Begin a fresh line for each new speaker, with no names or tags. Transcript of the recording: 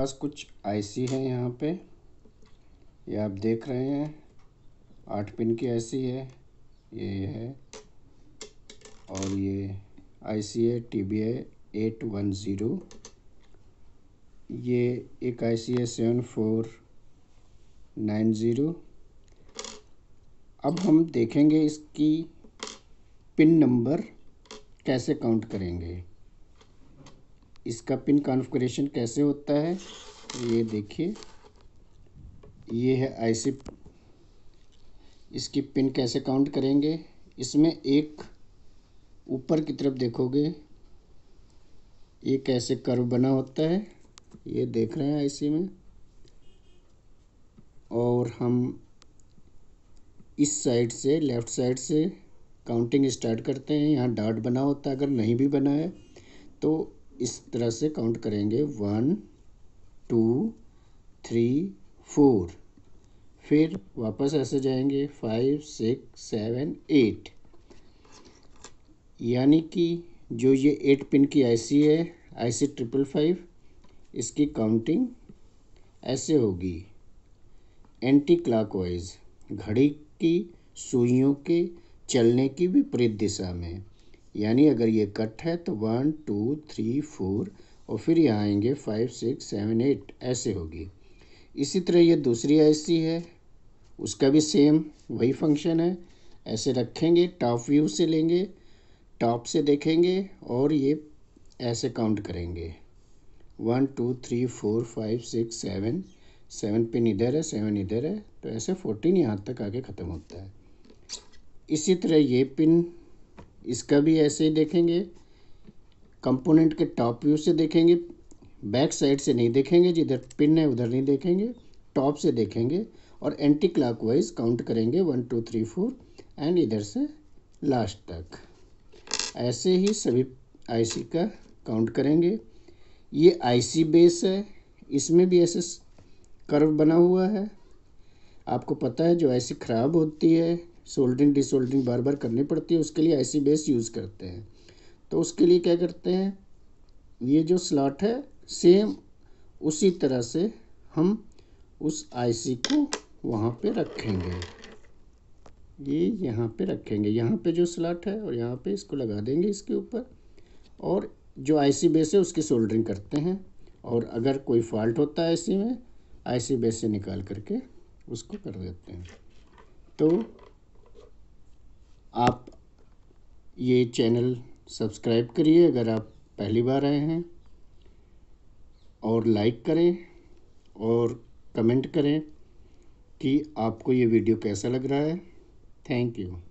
पास कुछ आईसी है यहाँ पे ये आप देख रहे हैं आठ पिन की आईसी है ये है और ये आईसी है T B I eight one zero ये एक आईसी है सेवन फोर नाइन ज़ीरो अब हम देखेंगे इसकी पिन नंबर कैसे काउंट करेंगे इसका पिन कॉन्फ़िगरेशन कैसे होता है ये देखिए ये है आईसी इसकी पिन कैसे काउंट करेंगे इसमें एक ऊपर की तरफ देखोगे ये कैसे कर्व बना होता है ये देख रहे हैं आईसी में और हम इस साइड से लेफ़्ट साइड से काउंटिंग स्टार्ट करते हैं यहाँ डाट बना होता है अगर नहीं भी बना है तो इस तरह से काउंट करेंगे वन टू थ्री फोर फिर वापस ऐसे जाएंगे फाइव सिक्स सेवन एट यानी कि जो ये एट पिन की आईसी है आईसी ट्रिपल फाइव इसकी काउंटिंग ऐसे होगी एंटी क्लॉकवाइज घड़ी की सुइयों के चलने की विपरीत दिशा में यानी अगर ये कट है तो वन टू थ्री फोर और फिर यहाँ आएंगे फाइव सिक्स सेवन एट ऐसे होगी इसी तरह ये दूसरी आईसी है उसका भी सेम वही फंक्शन है ऐसे रखेंगे टॉप व्यू से लेंगे टॉप से देखेंगे और ये ऐसे काउंट करेंगे one two three four five six seven seven pin इधर है सेवन इधर है तो ऐसे फोर्टीन यहाँ तक आके ख़त्म होता है इसी तरह ये पिन इसका भी ऐसे ही देखेंगे कंपोनेंट के टॉप व्यू से देखेंगे बैक साइड से नहीं देखेंगे जिधर पिन है उधर नहीं देखेंगे टॉप से देखेंगे और एंटी क्लाक काउंट करेंगे one two three four and इधर से लास्ट तक ऐसे ही सभी आईसी का काउंट करेंगे ये आईसी बेस है इसमें भी ऐसे कर्व बना हुआ है आपको पता है जो आईसी ख़राब होती है सोल्डिंग डिसोल्डिंग बार बार करनी पड़ती है उसके लिए आईसी बेस यूज़ करते हैं तो उसके लिए क्या करते हैं ये जो स्लॉट है सेम उसी तरह से हम उस आईसी को वहाँ पे रखेंगे ये यहाँ पे रखेंगे यहाँ पे जो स्लॉट है और यहाँ पे इसको लगा देंगे इसके ऊपर और जो आईसी बेस है उसकी सोल्डरिंग करते हैं और अगर कोई फॉल्ट होता है आईसी में आईसी बेस से निकाल करके उसको कर देते हैं तो आप ये चैनल सब्सक्राइब करिए अगर आप पहली बार आए हैं और लाइक करें और कमेंट करें कि आपको ये वीडियो कैसा लग रहा है थैंक यू